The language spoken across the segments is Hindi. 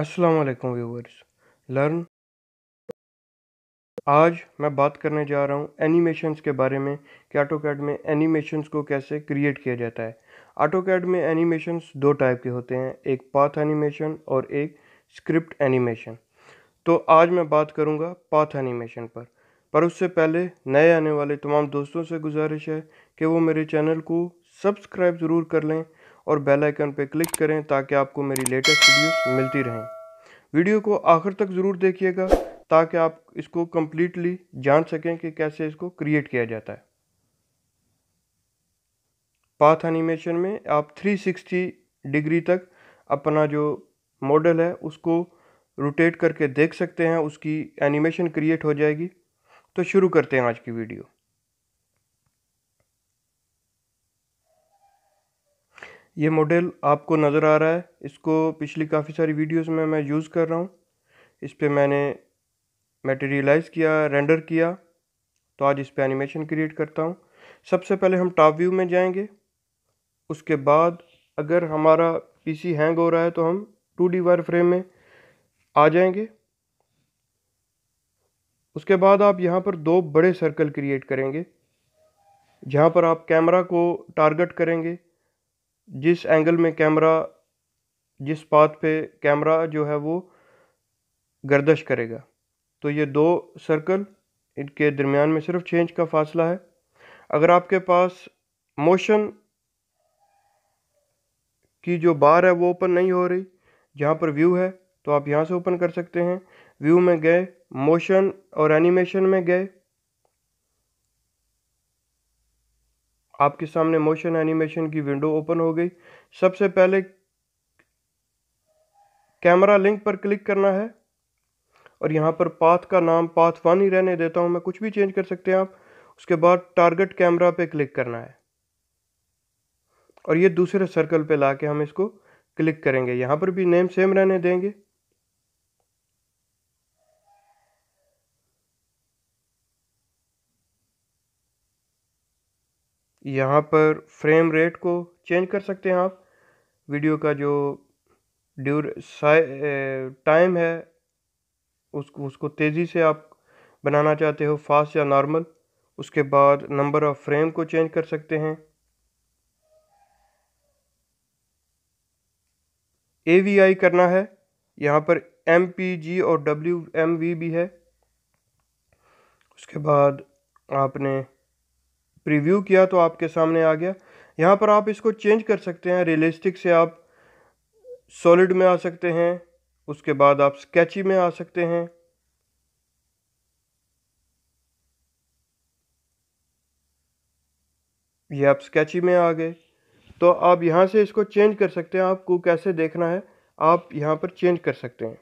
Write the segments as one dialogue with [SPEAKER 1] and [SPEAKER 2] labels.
[SPEAKER 1] अस्सलाम वालेकुम व्यूवर्स लर्न आज मैं बात करने जा रहा हूँ एनिमेशंस के बारे में कि ऑटो कैड में एनिमेशंस को कैसे क्रिएट किया जाता है ऑटो कैड में एनिमेशंस दो टाइप के होते हैं एक पाथ एनिमेशन और एक स्क्रिप्ट एनिमेशन तो आज मैं बात करूँगा पाथ एनिमेशन पर पर उससे पहले नए आने वाले तमाम दोस्तों से गुजारिश है कि वो मेरे चैनल को सब्सक्राइब ज़रूर कर लें और बेल आइकन पर क्लिक करें ताकि आपको मेरी लेटेस्ट वीडियोस मिलती रहें वीडियो को आखिर तक ज़रूर देखिएगा ताकि आप इसको कम्प्लीटली जान सकें कि कैसे इसको क्रिएट किया जाता है पाथ एनिमेशन में आप 360 डिग्री तक अपना जो मॉडल है उसको रोटेट करके देख सकते हैं उसकी एनिमेशन क्रिएट हो जाएगी तो शुरू करते हैं आज की वीडियो ये मॉडल आपको नज़र आ रहा है इसको पिछली काफ़ी सारी वीडियोस में मैं यूज़ कर रहा हूँ इस पर मैंने मटेरियलाइज़ किया रेंडर किया तो आज इस पर एनिमेशन क्रिएट करता हूँ सबसे पहले हम टॉप व्यू में जाएंगे उसके बाद अगर हमारा पीसी हैंग हो रहा है तो हम टू डी वायर फ्रेम में आ जाएंगे उसके बाद आप यहाँ पर दो बड़े सर्कल क्रिएट करेंगे जहाँ पर आप कैमरा को टारगेट करेंगे जिस एंगल में कैमरा जिस पाथ पे कैमरा जो है वो गर्दश करेगा तो ये दो सर्कल इनके दरमियान में सिर्फ चेंज का फासला है अगर आपके पास मोशन की जो बार है वो ओपन नहीं हो रही जहाँ पर व्यू है तो आप यहाँ से ओपन कर सकते हैं व्यू में गए मोशन और एनिमेशन में गए आपके सामने मोशन एनिमेशन की विंडो ओपन हो गई सबसे पहले कैमरा लिंक पर क्लिक करना है और यहाँ पर पाथ का नाम पाथ वन ही रहने देता हूँ मैं कुछ भी चेंज कर सकते हैं आप उसके बाद टारगेट कैमरा पे क्लिक करना है और ये दूसरे सर्कल पे लाके हम इसको क्लिक करेंगे यहाँ पर भी नेम सेम रहने देंगे यहाँ पर फ्रेम रेट को चेंज कर सकते हैं आप वीडियो का जो ड्यूर टाइम है उसको उसको तेज़ी से आप बनाना चाहते हो फास्ट या नॉर्मल उसके बाद नंबर ऑफ़ फ्रेम को चेंज कर सकते हैं ए वी आई करना है यहाँ पर एम पी जी और डब्ल्यू एम वी भी है उसके बाद आपने प्रीव्यू किया तो आपके सामने आ गया यहाँ पर आप इसको चेंज कर सकते हैं रियलिस्टिक से आप सॉलिड में आ सकते हैं उसके बाद आप स्केची में आ सकते हैं ये आप स्केची में आ गए तो आप यहाँ से इसको चेंज कर सकते हैं आपको कैसे देखना है आप यहाँ पर चेंज कर सकते हैं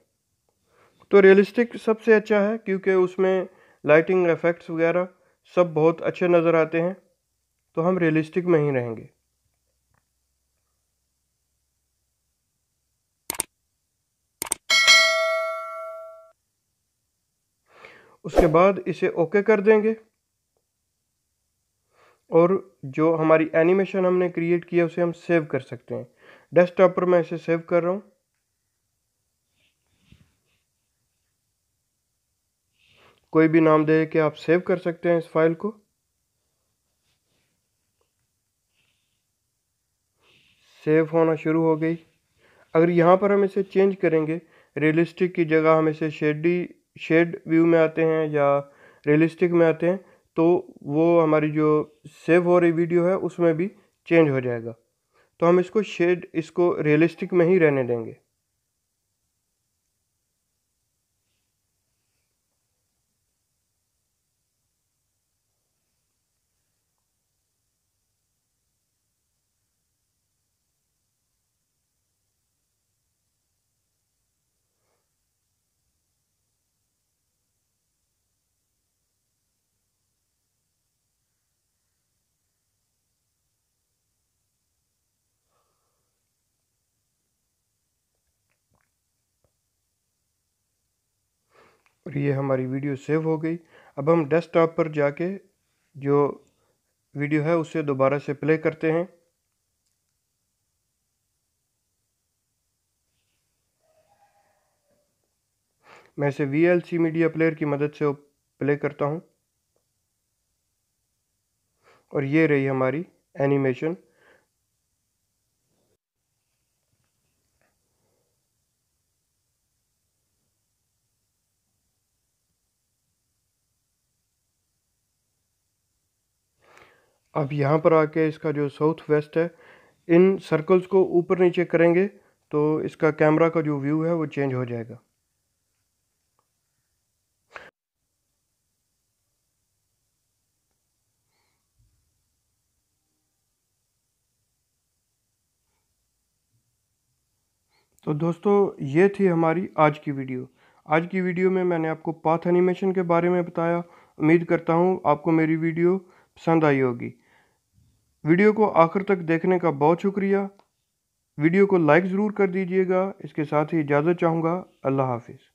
[SPEAKER 1] तो रियलिस्टिक सबसे अच्छा है क्योंकि उसमें लाइटिंग इफ़ेक्ट्स वगैरह सब बहुत अच्छे नज़र आते हैं तो हम रियलिस्टिक में ही रहेंगे उसके बाद इसे ओके कर देंगे और जो हमारी एनिमेशन हमने क्रिएट किया उसे हम सेव कर सकते हैं डेस्कटॉप पर मैं इसे सेव कर रहा हूँ कोई भी नाम दे के आप सेव कर सकते हैं इस फाइल को सेव होना शुरू हो गई अगर यहाँ पर हम इसे चेंज करेंगे रियलिस्टिक की जगह हम इसे शेडी शेड व्यू में आते हैं या रियलिस्टिक में आते हैं तो वो हमारी जो सेव हो रही वीडियो है उसमें भी चेंज हो जाएगा तो हम इसको शेड इसको रियलिस्टिक में ही रहने देंगे और ये हमारी वीडियो सेव हो गई अब हम डेस्कटॉप पर जाके जो वीडियो है उसे दोबारा से प्ले करते हैं मैं इसे वी मीडिया प्लेयर की मदद से प्ले करता हूँ और ये रही हमारी एनिमेशन अब यहाँ पर आके इसका जो साउथ वेस्ट है इन सर्कल्स को ऊपर नीचे करेंगे तो इसका कैमरा का जो व्यू है वो चेंज हो जाएगा तो दोस्तों ये थी हमारी आज की वीडियो आज की वीडियो में मैंने आपको पाथ एनिमेशन के बारे में बताया उम्मीद करता हूँ आपको मेरी वीडियो पसंद आई होगी वीडियो को आखिर तक देखने का बहुत शुक्रिया वीडियो को लाइक ज़रूर कर दीजिएगा इसके साथ ही इजाज़त चाहूँगा अल्लाह हाफिज़